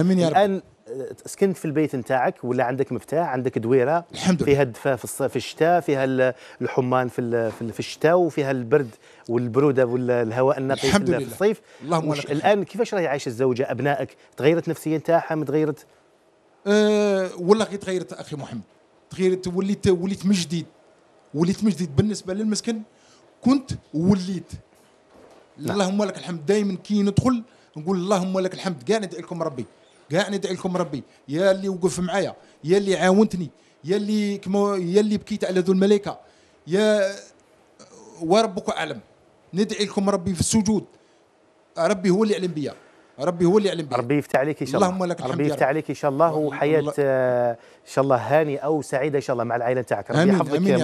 امين يا رب الان آه، سكنت في البيت نتاعك ولا عندك مفتاح عندك دويره الحمد فيها الدفا في, في الشتاء فيها الحمان في في الشتاء وفيها البرد والبروده والهواء النقي الحمد في, لله. في الصيف اللهم لك الان كيفاش راهي عايشه الزوجه ابنائك تغيرت النفسيه نتاعهم تغيرت أه والله غير تغيرت اخي محمد تغيرت وليت وليت من جديد وليت من جديد بالنسبه للمسكن كنت وليت نعم. اللهم لك الحمد دائما كي ندخل نقول اللهم لك الحمد كاع ندعي لكم ربي كاع ندعي لكم ربي يا اللي وقف معايا يا اللي عاونتني يا اللي كما يا اللي بكيت على ذو الملائكه يا وربك اعلم ندعي لكم ربي في السجود ربي هو اللي علم بيا ربي هو اللي يعلم بيا ربي يفتح عليك ان شاء الله اللهم لك الحمد ربي يفتح عليك ان شاء الله وحياه آه، ان شاء الله هانئه وسعيده ان شاء الله مع العائله تاعك ربي يحفظك